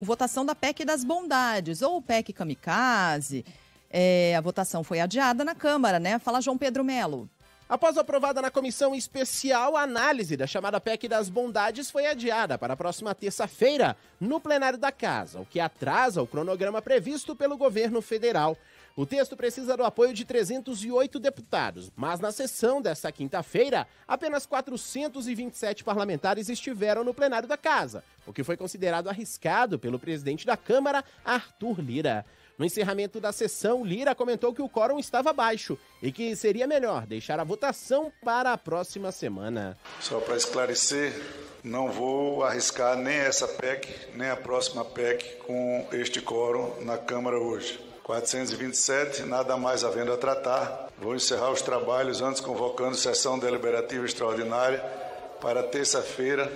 votação da PEC das bondades, ou PEC kamikaze. É, a votação foi adiada na Câmara, né? Fala João Pedro Melo. Após aprovada na comissão especial, a análise da chamada PEC das bondades foi adiada para a próxima terça-feira no plenário da Casa, o que atrasa o cronograma previsto pelo governo federal. O texto precisa do apoio de 308 deputados, mas na sessão desta quinta-feira, apenas 427 parlamentares estiveram no plenário da Casa, o que foi considerado arriscado pelo presidente da Câmara, Arthur Lira. No encerramento da sessão, Lira comentou que o quórum estava baixo e que seria melhor deixar a votação para a próxima semana. Só para esclarecer, não vou arriscar nem essa PEC, nem a próxima PEC com este quórum na Câmara hoje. 427, nada mais havendo a tratar. Vou encerrar os trabalhos antes convocando sessão deliberativa extraordinária para terça-feira,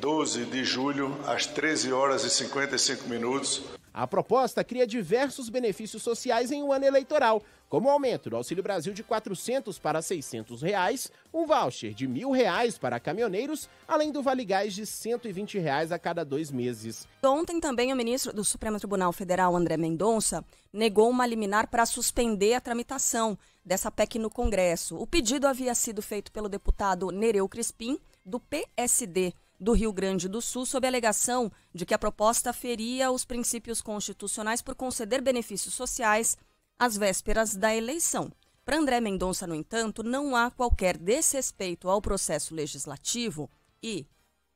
12 de julho, às 13 horas e 55 minutos. A proposta cria diversos benefícios sociais em um ano eleitoral, como o aumento do Auxílio Brasil de 400 para 600 reais, um voucher de mil reais para caminhoneiros, além do Vale Gás de 120 reais a cada dois meses. Ontem também o ministro do Supremo Tribunal Federal, André Mendonça, negou uma liminar para suspender a tramitação dessa PEC no Congresso. O pedido havia sido feito pelo deputado Nereu Crispim, do PSD do Rio Grande do Sul sob a alegação de que a proposta feria os princípios constitucionais por conceder benefícios sociais às vésperas da eleição. Para André Mendonça, no entanto, não há qualquer desrespeito ao processo legislativo e,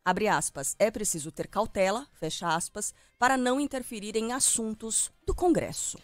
abre aspas, é preciso ter cautela, fecha aspas, para não interferir em assuntos do Congresso.